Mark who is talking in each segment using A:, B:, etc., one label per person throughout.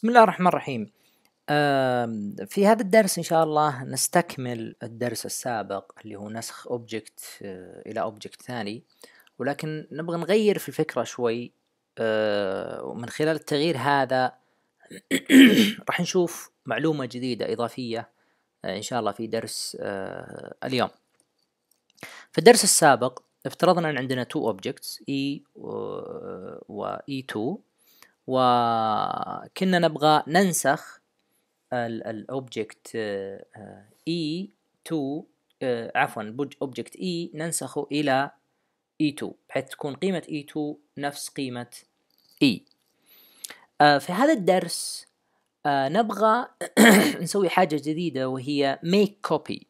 A: بسم الله الرحمن الرحيم في هذا الدرس إن شاء الله نستكمل الدرس السابق اللي هو نسخ أوبجكت آه، إلى أوبجكت ثاني ولكن نبغى نغير في الفكرة شوي آه، ومن خلال التغيير هذا راح نشوف معلومة جديدة إضافية آه، إن شاء الله في درس اليوم في الدرس السابق افترضنا أن عندنا two objects E و E2 وكنا نبغى ننسخ الاوبجكت اي 2 عفوا اوبجكت اي e ننسخه الى اي e 2 بحيث تكون قيمة اي e 2 نفس قيمة اي آه، في هذا الدرس آه، نبغى نسوي حاجة جديدة وهي ميك كوبي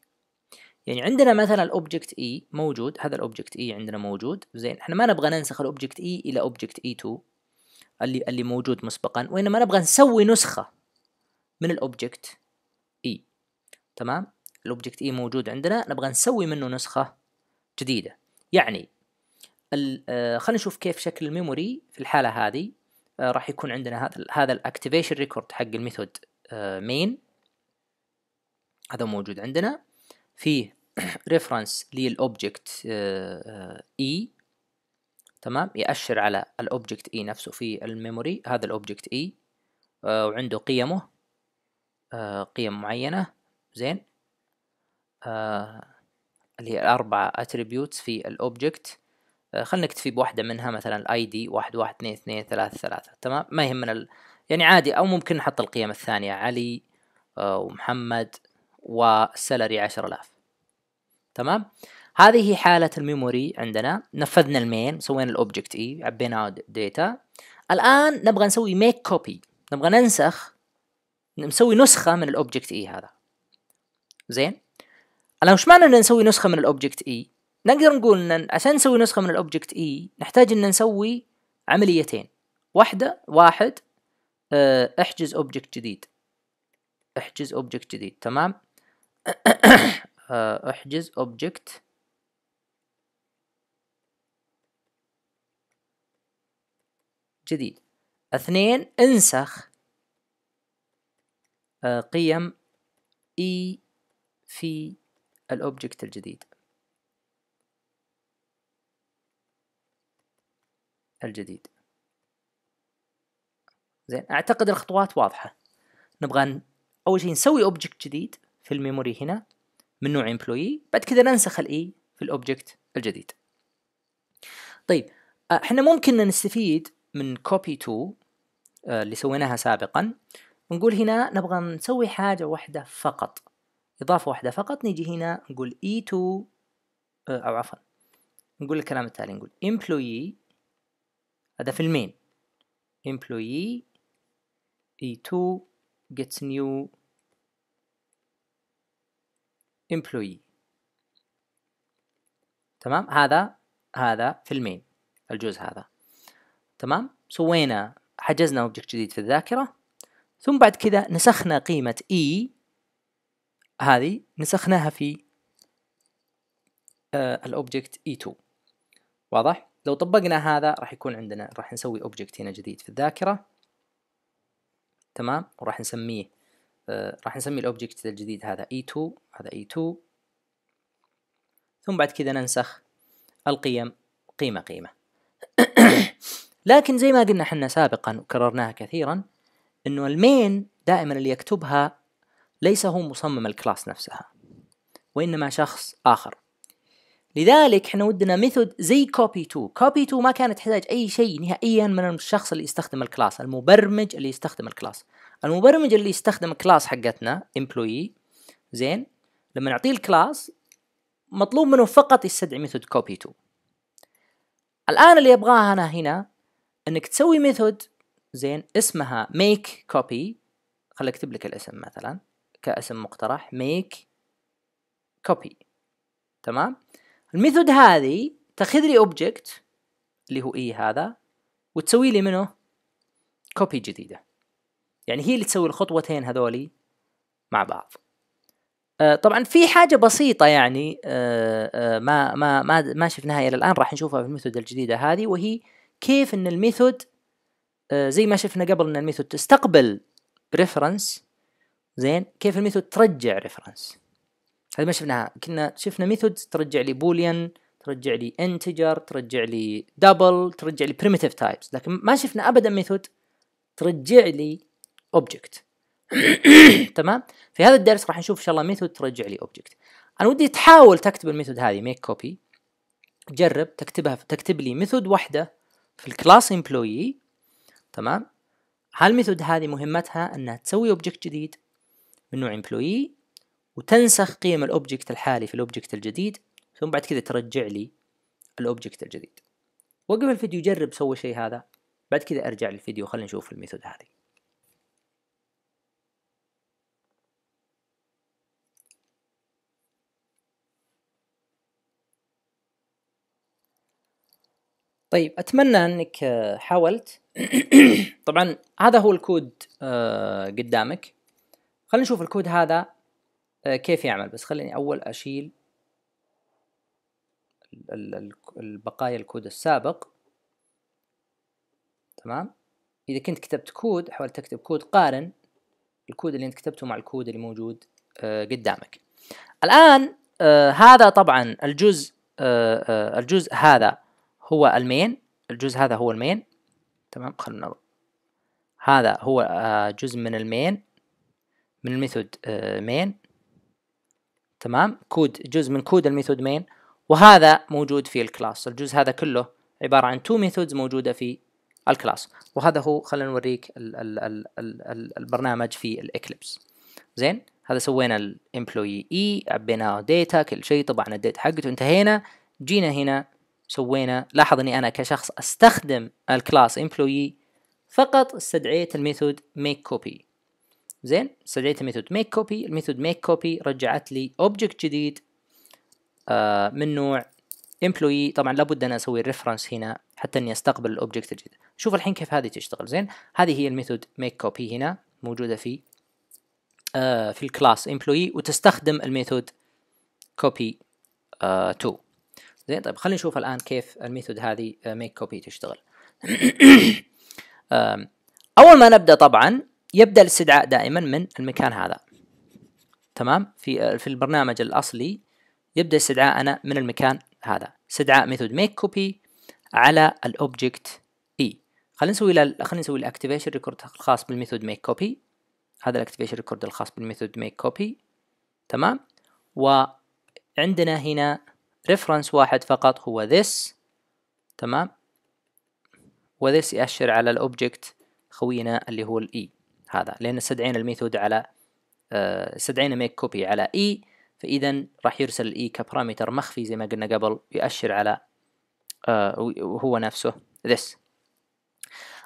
A: يعني عندنا مثلا الاوبجكت اي موجود هذا الاوبجكت اي عندنا موجود زين احنا ما نبغى ننسخ الاوبجكت اي الى اوبجكت اي 2 اللي اللي موجود مسبقا وانما نبغى نسوي نسخه من الاوبجكت اي e. تمام الاوبجكت اي e موجود عندنا نبغى نسوي منه نسخه جديده يعني آه خلينا نشوف كيف شكل الميموري في الحاله هذه آه راح يكون عندنا هذا هذا الاكتيفيشن ريكورد حق الميثود مين آه، هذا موجود عندنا فيه ريفرنس للاوبجكت اي تمام يأشر على الأوبجكت إي e نفسه في الميموري هذا الأوبجكت e، إي آه، وعنده قيمه آه، قيم معينة زين آه، اللي هي الأربعة أتريبيوتس في الأوبجكت خلنا نكتفي بواحدة منها مثلا الاي دي واحد واحد اثنين اثنين ثلاثة ثلاثة تمام ما يهمنا ال... يعني عادي أو ممكن نحط القيم الثانية علي ومحمد وسلري عشر آلاف تمام آه هذه حالة الميموري عندنا نفذنا المين سوينا الاوبجكت اي e، عبينا داتا الآن نبغى نسوي ميك كوبي نبغى ننسخ نسوي نسخة من الاوبجكت اي e هذا زين الآن وش معنى ان نسوي نسخة من الاوبجكت اي e؟ نقدر نقول ان عشان نسوي نسخة من الاوبجكت اي نحتاج ان نسوي عمليتين واحدة واحد آه، احجز اوبجكت جديد احجز اوبجكت جديد تمام آه، احجز اوبجكت جديد اثنين انسخ آه، قيم E في الأوبجكت الجديد الجديد زين أعتقد الخطوات واضحة نبغى أول شيء نسوي أوبجكت جديد في الميموري هنا من نوع امبلوي بعد كذا ننسخ الإي e في الأوبجكت الجديد طيب آه، احنا ممكن نستفيد من كوبي 2 آه، اللي سويناها سابقا ونقول هنا نبغى نسوي حاجة واحدة فقط إضافة واحدة فقط نيجي هنا نقول E2 آه، أو عفوا نقول الكلام التالي نقول employee هذا في المين employee E2 gets new employee تمام هذا هذا في المين الجزء هذا تمام سوينا حجزنا اوبجكت جديد في الذاكره ثم بعد كذا نسخنا قيمه اي e، هذه نسخناها في الاوبجكت اي 2 واضح لو طبقنا هذا راح يكون عندنا راح نسوي اوبجكت هنا جديد في الذاكره تمام وراح نسميه آه، راح نسمي الاوبجكت الجديد هذا e2 هذا e2 ثم بعد كذا ننسخ القيم قيمه قيمه لكن زي ما قلنا حنا سابقا وكررناها كثيرا انه المين دائما اللي يكتبها ليس هو مصمم الكلاس نفسها وانما شخص اخر لذلك احنا ودنا ميثود زي كوبي 2 كوبي 2 ما كانت تحتاج اي شيء نهائيا من الشخص اللي يستخدم الكلاس المبرمج اللي يستخدم الكلاس المبرمج اللي يستخدم الكلاس حقتنا امبلوي زين لما نعطيه الكلاس مطلوب منه فقط يستدعي ميثود كوبي 2 الان اللي ابغاه انا هنا انك تسوي ميثود زين اسمها ميك كوبي خليني اكتب لك الاسم مثلا كاسم مقترح ميك كوبي تمام الميثود هذه تاخذ لي اوبجكت اللي هو اي هذا وتسوي لي منه كوبي جديده يعني هي اللي تسوي الخطوتين هذولي مع بعض أه، طبعا في حاجه بسيطه يعني أه، أه، ما ما ما ما شفناها الى الان راح نشوفها في الميثود الجديده هذه وهي كيف ان الميثود آه، زي ما شفنا قبل ان الميثود تستقبل ريفرنس زين كيف الميثود ترجع ريفرنس هذا ما شفناها كنا شفنا ميثود ترجع لي بوليان ترجع لي انتجر ترجع لي دبل ترجع لي primitive تايبس لكن ما شفنا ابدا ميثود ترجع لي اوبجكت تمام في هذا الدرس راح نشوف ان شاء الله ميثود ترجع لي اوبجكت انا ودي تحاول تكتب الميثود هذه ميك كوبي جرب تكتبها تكتب لي ميثود واحده في الكلاس امبلوي تمام هالميثود هذه مهمتها انها تسوي اوبجكت جديد من نوع امبلوي وتنسخ قيم الاوبجكت الحالي في الاوبجكت الجديد ثم بعد كذا ترجع لي الاوبجكت الجديد وقف الفيديو جرب سوي شيء هذا بعد كذا ارجع للفيديو خلينا نشوف الميثود هذه طيب اتمنى انك آه، حاولت طبعا هذا هو الكود آه، قدامك خلينا نشوف الكود هذا آه، كيف يعمل بس خليني اول اشيل البقايا الكود السابق تمام اذا كنت كتبت كود حاول تكتب كود قارن الكود اللي انت كتبته مع الكود اللي موجود قدامك الان هذا طبعا الجزء الجزء هذا هو المين الجزء هذا هو المين تمام خلونا هذا هو آه، جزء من المين من الميثود آه، مين تمام كود جزء من كود الميثود مين وهذا موجود في الكلاس الجزء هذا كله عبارة عن تو ميثودز موجودة في الكلاس وهذا هو خلينا نوريك البرنامج في الاكليبس زين هذا سوينا الامبلوي اي عبيناه داتا كل شيء طبعنا الداتا حقته انتهينا جينا هنا سوينا لاحظ اني انا كشخص استخدم الكلاس employee فقط استدعيت الميثود make copy زين استدعيت الميثود make copy الميثود make copy رجعت لي object جديد آه، من نوع employee طبعا لابد ان اسوي reference هنا حتى اني استقبل الاوبجكت الجديد شوف الحين كيف هذه تشتغل زين هذه هي الميثود make copy هنا موجوده في آه، في الكلاس employee وتستخدم الميثود copy 2 آه، زين طيب خلينا نشوف الان كيف الميثود هذه ميك آه، كوبي تشتغل اول ما نبدا طبعا يبدا الاستدعاء دائما من المكان هذا تمام في آه، في البرنامج الاصلي يبدا استدعاءنا من المكان هذا استدعاء ميثود ميك كوبي على الاوبجكت اي e. خلينا نسوي خلينا نسوي الاكتيفيشن ريكورد الخاص بالميثود ميك كوبي هذا الاكتيفيشن ريكورد الخاص بالميثود ميك كوبي تمام وعندنا هنا ريفرنس واحد فقط هو this تمام وذس يأشر على الأوبجكت خوينا اللي هو الإي e. هذا لأن استدعينا الميثود على استدعينا آه، ميك كوبي على إي e، فإذا راح يرسل الإي e كبارامتر مخفي زي ما قلنا قبل يأشر على وهو آه، نفسه this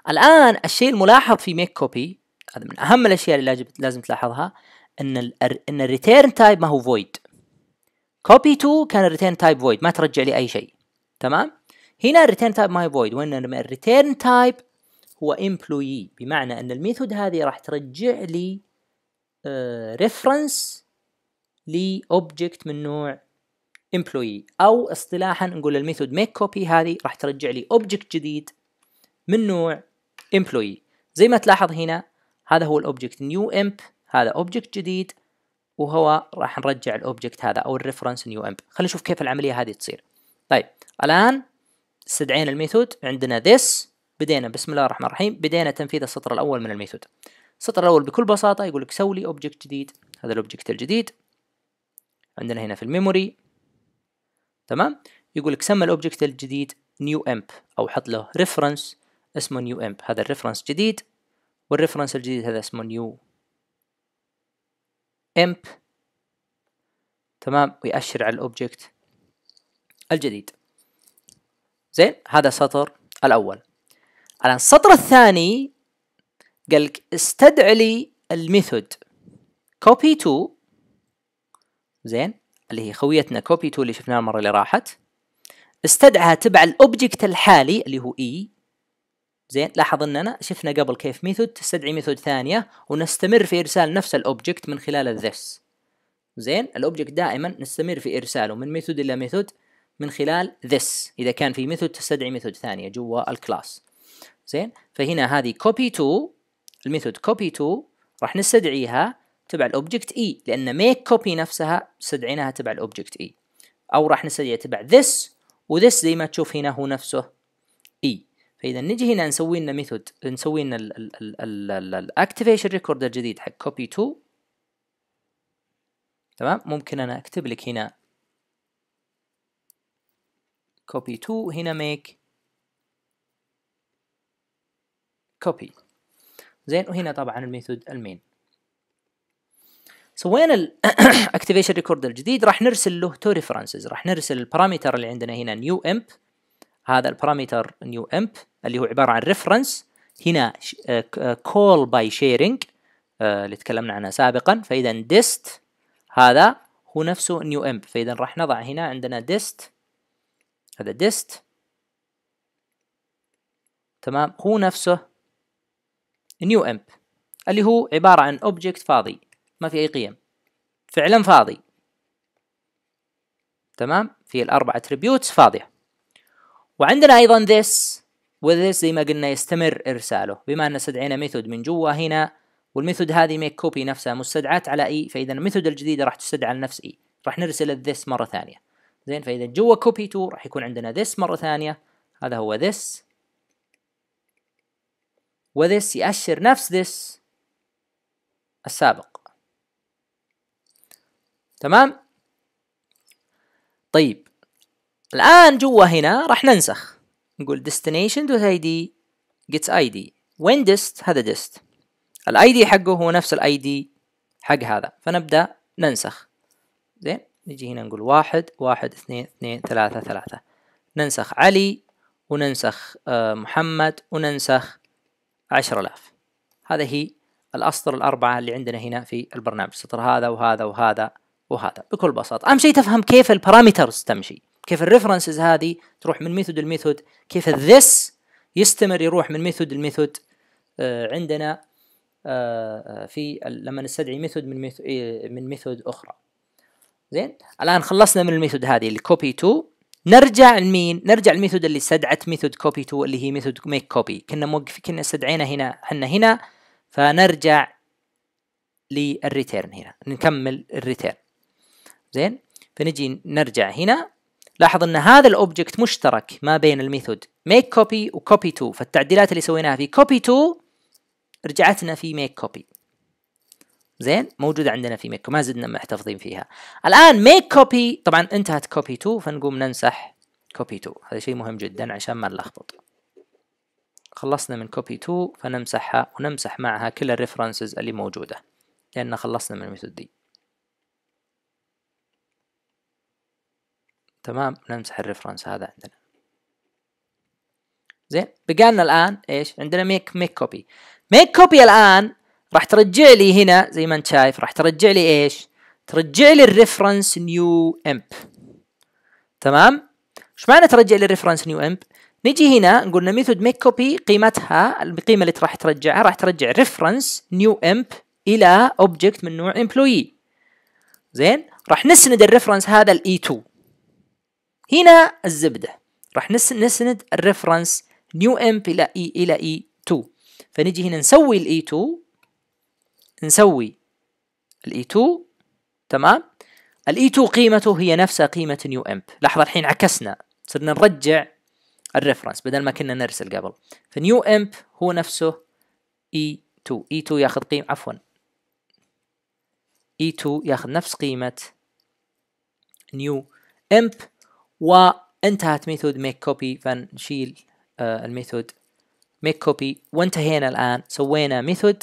A: الآن الشيء الملاحظ في ميك كوبي هذا من أهم الأشياء اللي لازم تلاحظها أن الـ إن الريتيرن تايب ما هو void كوبي تو كان الريتيرن تايب فويد ما ترجع لي اي شيء تمام هنا الريتيرن تايب ماي فويد وانما الريتيرن تايب هو امبلوي بمعنى ان الميثود هذه راح ترجع لي ريفرنس آه، لاوبجكت من نوع امبلوي او اصطلاحا نقول الميثود ميك كوبي هذه راح ترجع لي اوبجكت جديد من نوع امبلوي زي ما تلاحظ هنا هذا هو الاوبجكت نيو امب هذا اوبجكت جديد وهو راح نرجع الاوبجكت هذا او الريفرنس نيو امب خلينا نشوف كيف العمليه هذه تصير طيب الان استدعينا الميثود عندنا this بدينا بسم الله الرحمن الرحيم بدينا تنفيذ السطر الاول من الميثود السطر الاول بكل بساطه يقول لك سوي لي اوبجكت جديد هذا الاوبجكت الجديد عندنا هنا في الميموري تمام يقول لك سمى الاوبجكت الجديد نيو امب او حط له ريفرنس اسمه نيو امب هذا الريفرنس جديد والريفرنس الجديد هذا اسمه نيو امب تمام ويأشر على الاوبجكت الجديد زين هذا السطر الاول الان السطر الثاني قال لك استدع لي الميثود copy 2 زين اللي هي خويتنا copy 2 اللي شفناها المره اللي راحت استدعها تبع الاوبجكت الحالي اللي هو e زين لاحظ اننا شفنا قبل كيف ميثود تستدعي ميثود ثانيه ونستمر في ارسال نفس الاوبجكت من خلال الذس زين الاوبجكت دائما نستمر في ارساله من ميثود الى ميثود من خلال this اذا كان في ميثود تستدعي ميثود ثانيه جوا الكلاس زين فهنا هذه كوبي تو الميثود كوبي تو راح نستدعيها تبع الاوبجكت اي e، لان ميك كوبي نفسها استدعيناها تبع الاوبجكت اي e. او راح نستدعيها تبع this وذس زي ما تشوف هنا هو نفسه فاذا نجي هنا نسوي لنا ميثود نسوي لنا الاكتيفيشن ريكورد الجديد حق كوبي 2 تمام ممكن انا اكتب لك هنا كوبي 2 هنا ميك كوبي زين وهنا طبعا الميثود المين سوينا الاكتيفيشن ريكورد الجديد راح نرسل له تو ريفرنسز راح نرسل البارامتر اللي عندنا هنا نيو امب هذا البارامتر نيو امب اللي هو عباره عن ريفرنس هنا كول باي شيرنج اللي تكلمنا عنها سابقا فاذا ديست هذا هو نفسه نيو امب فاذا راح نضع هنا عندنا ديست هذا ديست تمام هو نفسه نيو امب اللي هو عباره عن اوبجكت فاضي ما في اي قيم فعلا فاضي تمام في الاربع اتريبيوتس فاضيه وعندنا ايضا this وذس زي ما قلنا يستمر ارساله بما ان استدعينا ميثود من جوا هنا والميثود هذه ميك كوبي نفسها مستدعات على اي e، فاذا الميثود الجديده راح تستدعى لنفس نفس اي e. راح نرسل this مره ثانيه زين فاذا جوا كوبي 2 راح يكون عندنا this مره ثانيه هذا هو this وذس يأشر نفس this السابق تمام طيب الآن جوا هنا راح ننسخ نقول destination to id gets id when وين هذا dist الاي id حقه هو نفس الاي id حق هذا فنبدأ ننسخ زين نجي هنا نقول واحد واحد اثنين اثنين ثلاثة ثلاثة ننسخ علي وننسخ آه، محمد وننسخ عشر آلاف هذا هي الأسطر الأربعة اللي عندنا هنا في البرنامج سطر هذا وهذا وهذا وهذا بكل بساطة أهم شيء تفهم كيف البارامترز تمشي كيف الريفرنسز هذه تروح من ميثود لميثود كيف الذس يستمر يروح من ميثود لميثود آه، عندنا آه، آه، في لما نستدعي ميثود من إيه، من ميثود اخرى زين الان خلصنا من الميثود هذه اللي كوبي 2 نرجع لمين نرجع للميثود اللي استدعت ميثود كوبي 2 اللي هي ميثود ميك كوبي كنا موقف كنا استدعينا هنا احنا هنا فنرجع للريتيرن هنا نكمل الريتيرن زين فنجي نرجع هنا لاحظ ان هذا الاوبجكت مشترك ما بين الميثود ميك كوبي وكوبي 2 فالتعديلات اللي سويناها في كوبي 2 رجعتنا في ميك كوبي زين موجودة عندنا في ميك ما زدنا محتفظين فيها الآن ميك كوبي طبعا انتهت كوبي 2 فنقوم نمسح كوبي 2 هذا شيء مهم جدا عشان ما نلخبط خلصنا من كوبي 2 فنمسحها ونمسح معها كل الريفرنسز اللي موجودة لأن خلصنا من الميثود دي تمام نمسح الريفرنس هذا عندنا زين بقى لنا الان ايش عندنا ميك ميك كوبي ميك كوبي الان راح ترجع لي هنا زي ما انت شايف راح ترجع لي ايش ترجع لي الريفرنس نيو امب تمام ايش معنى ترجع لي الريفرنس نيو امب نجي هنا نقول ميثود ميك كوبي قيمتها القيمه اللي راح ترجعها راح ترجع ريفرنس نيو امب الى اوبجكت من نوع امبلوي زين راح نسند الريفرنس هذا الاي 2 e هنا الزبدة راح نسند الريفرنس نيو امب الى اي الى اي 2 فنجي هنا نسوي الاي 2 نسوي الاي 2 تمام الاي 2 قيمته هي نفسها قيمة نيو امب لحظة الحين عكسنا صرنا نرجع الريفرنس بدل ما كنا نرسل قبل فنيو امب هو نفسه اي 2 اي 2 ياخذ قيمة عفوا اي 2 ياخذ نفس قيمة نيو امب وانتهت ميثود ميك كوبي فنشيل الميثود ميك كوبي وانتهينا الآن سوينا ميثود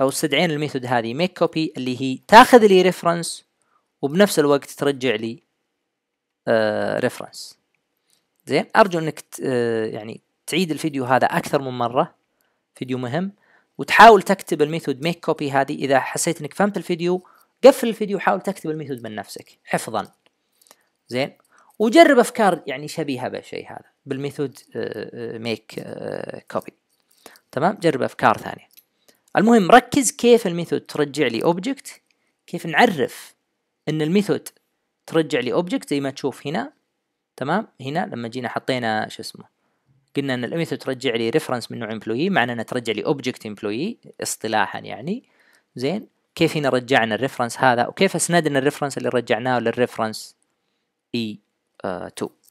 A: أو استدعينا الميثود هذه ميك كوبي اللي هي تاخذ لي ريفرنس وبنفس الوقت ترجع لي ريفرنس آه، زين أرجو أنك آه، يعني تعيد الفيديو هذا أكثر من مرة فيديو مهم وتحاول تكتب الميثود ميك كوبي هذه إذا حسيت أنك فهمت الفيديو قفل الفيديو وحاول تكتب الميثود من نفسك حفظا زين وجرب افكار يعني شبيهه بالشيء هذا بالميثود آه، آه، ميك آه، كوبي تمام جرب افكار ثانيه المهم ركز كيف الميثود ترجع لي اوبجكت كيف نعرف ان الميثود ترجع لي اوبجكت زي ما تشوف هنا تمام هنا لما جينا حطينا شو اسمه قلنا ان الميثود ترجع لي ريفرنس من نوع امبلوي معناه انها ترجع لي اوبجكت امبلوي اصطلاحا يعني زين كيف هنا رجعنا الريفرنس هذا وكيف اسندنا الريفرنس اللي رجعناه للريفرنس اي e؟ e euh, tout